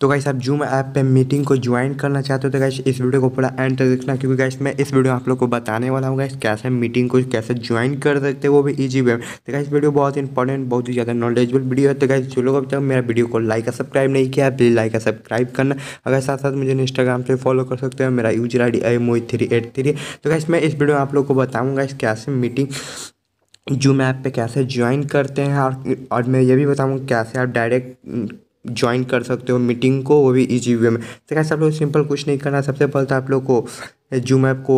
तो गाइस आप Zoom app पे मीटिंग को ज्वाइन करना चाहते हो तो गाइस इस वीडियो को पूरा एंड तक देखना क्योंकि गाइस मैं इस वीडियो में आप लोग को बताने वाला हूँ गाइस कैसे मीटिंग को कैसे ज्वाइन कर सकते हो वो भी ईजी वे तो गाइस वीडियो बहुत इंपॉर्टेंट बहुत ही ज़्यादा नॉलेजेबल वीडियो है तो गाइस जो लोग अभी तक मेरा वीडियो को लाइक और सब्सक्राइब नहीं किया प्लीज़ लाइक और सब्सक्राइब करना अगर साथ साथ मुझे इंस्टाग्राम पर फॉलो कर सकते हो मेरा यूजर आई डी आई मोई थ्री एट थ्री तो गाइस मैं इस वीडियो में आप लोग को बताऊँगा इस कैसे मीटिंग जूम ऐप पे कैसे ज्वाइन करते हैं और और मैं ये भी बताऊँ कैसे आप डायरेक्ट ज्वाइन कर सकते हो मीटिंग को वो भी ईजी वे में तो कैसे आप लोग सिंपल कुछ नहीं करना सबसे पहले तो आप लोग को जूम ऐप को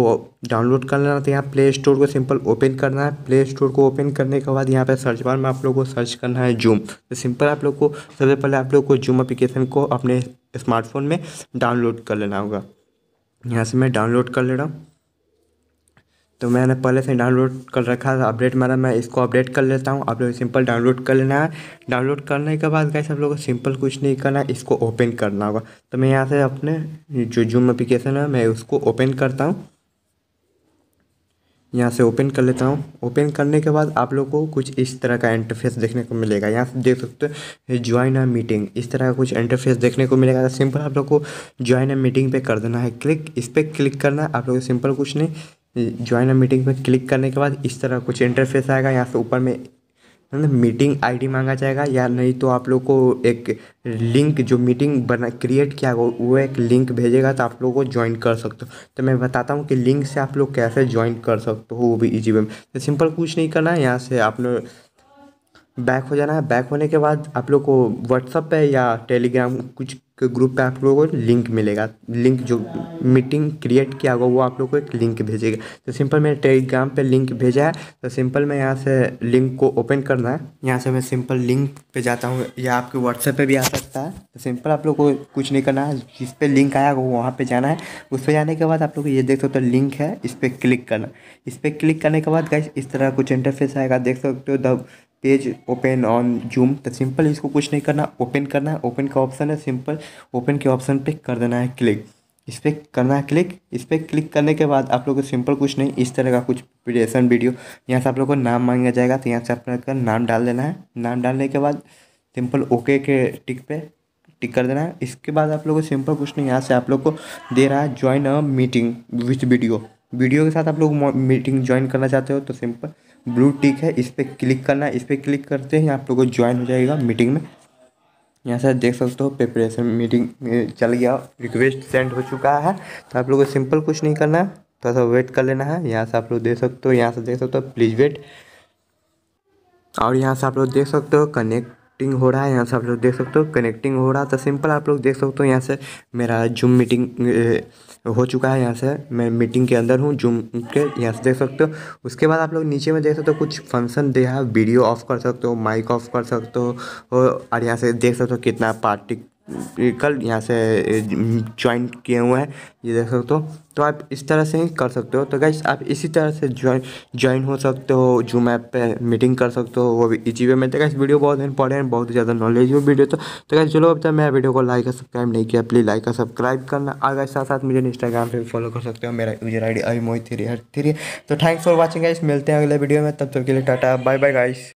डाउनलोड कर लेना तो यहाँ प्ले स्टोर को सिंपल ओपन करना है प्ले स्टोर को ओपन करने के बाद यहाँ पे सर्च बार में आप लोग को सर्च करना है जूम तो सिंपल आप लोग को सबसे पहले आप लोग को जूम अप्लीकेशन को अपने स्मार्टफोन में डाउनलोड कर लेना होगा यहाँ से मैं डाउनलोड कर ले रहा हूँ तो मैंने पहले से डाउनलोड कर रखा था अपडेट मारा मैं इसको अपडेट कर लेता हूँ आप लोग सिंपल डाउनलोड कर लेना है डाउनलोड करने के बाद गैस आप लोगों को सिंपल कुछ नहीं करना है इसको ओपन करना होगा तो मैं यहाँ से अपने जो जूम अप्लीकेशन है मैं उसको ओपन करता हूँ यहाँ से ओपन कर लेता हूँ ओपन करने के बाद आप लोग को कुछ इस तरह का इंटरफेस देखने को मिलेगा यहाँ से देख सकते हो ज्वाइन अ मीटिंग इस तरह का कुछ इंटरफेस देखने को मिलेगा सिंपल आप लोग को ज्वाइन अ मीटिंग पे कर देना है क्लिक इस पर क्लिक करना है आप लोग सिंपल कुछ नहीं ज्वाइन अ मीटिंग पर क्लिक करने के बाद इस तरह कुछ इंटरफेस आएगा यहाँ से ऊपर में मीटिंग मतलब आईडी मांगा जाएगा या नहीं तो आप लोग को एक लिंक जो मीटिंग बना क्रिएट किया हो वो एक लिंक भेजेगा तो आप लोग को ज्वाइन कर सकते हो तो मैं बताता हूँ कि लिंक से आप लोग कैसे ज्वाइन कर सकते हो वो भी ईजी वे में तो सिंपल कुछ नहीं करना है यहाँ से आप लोग बैक हो जाना है बैक होने के बाद आप लोग को व्हाट्सअप पे या टेलीग्राम कुछ के ग्रुप पे आप लोगों को लिंक मिलेगा लिंक जो मीटिंग क्रिएट किया होगा वो आप लोग को एक लिंक भेजेगा तो सिंपल मैंने टेलीग्राम पे लिंक भेजा है तो सिंपल मैं यहाँ से लिंक को ओपन करना है यहाँ से मैं सिंपल लिंक पे जाता हूँ या आपके व्हाट्सएप पे भी आ सकता है तो सिंपल आप लोग को कुछ नहीं करना है जिस पर लिंक आया होगा वहाँ पर जाना है उस पर जाने के बाद आप लोग ये देख सकते हो लिंक है इस पर क्लिक करना इस पर क्लिक करने के बाद गाइस इस तरह कुछ इंटरफेस आएगा देख सकते हो पेज ओपन ऑन जूम तो सिंपल इसको कुछ नहीं करना ओपन करना है ओपन का ऑप्शन है सिंपल ओपन के ऑप्शन पे कर देना है क्लिक इस पर करना है क्लिक इस पर क्लिक करने के बाद आप लोग को सिंपल कुछ नहीं इस तरह का कुछ प्रिपरेशन वीडियो यहाँ से आप लोग को नाम मांगा जाएगा तो यहाँ से आप लोग का नाम डाल देना है नाम डालने के बाद सिंपल ओके के टिक पे टिक कर देना है इसके बाद आप लोग को सिंपल कुछ नहीं यहाँ से आप लोग को दे रहा है join a meeting with video video के साथ आप लोग मीटिंग ज्वाइन करना चाहते हो तो सिंपल ब्लू टिक है इस पर क्लिक करना है इस पर क्लिक करते ही आप लोगों को ज्वाइन हो जाएगा मीटिंग में यहाँ से देख सकते हो प्रिपरेशन मीटिंग चल गया रिक्वेस्ट सेंड हो चुका है तो आप लोगों को सिंपल कुछ नहीं करना है थोड़ा सा वेट कर लेना है यहाँ से आप लोग देख सकते हो यहाँ से देख सकते हो प्लीज़ वेट और यहाँ से आप लोग देख सकते हो कनेक्ट कनेक्टिंग हो रहा है यहाँ से आप लोग देख सकते हो कनेक्टिंग हो रहा है तो सिंपल आप लोग देख सकते हो यहाँ से मेरा जूम मीटिंग हो चुका है यहाँ से मैं मीटिंग के अंदर हूँ जूम के यहाँ से देख सकते हो उसके बाद आप लोग नीचे में देख सकते हो कुछ फंक्शन दिया है वीडियो ऑफ कर सकते हो माइक ऑफ कर सकते हो और यहाँ से देख सकते हो कितना पार्टी कल यहाँ से ज्वाइन किए हुए हैं ये देख सकते हो तो आप इस तरह से ही कर सकते हो तो गैस आप इसी तरह से ज्वाइन ज्वाइन हो सकते हो जूम ऐप पे मीटिंग कर सकते हो वो भी इजी वे में तो गैस वीडियो बहुत इंपॉर्टेंट बहुत ही ज़्यादा नॉलेज वीडियो तो तो गैस चलो अब तक मैं वीडियो को लाइक और सब्सक्राइब नहीं किया प्लीज़ लाइक और सब्सक्राइब करना और गैस साथ साथ मुझे इंस्टाग्राम पर भी फॉलो कर सकते हो मेरा यूजर आई डी अभी मोहित थ्री हर थ्री तो थैंक्स फॉर वॉचिंग गाइस मिलते हैं अगले वीडियो में तब तक के लिए टाटा बाय बाय गाइस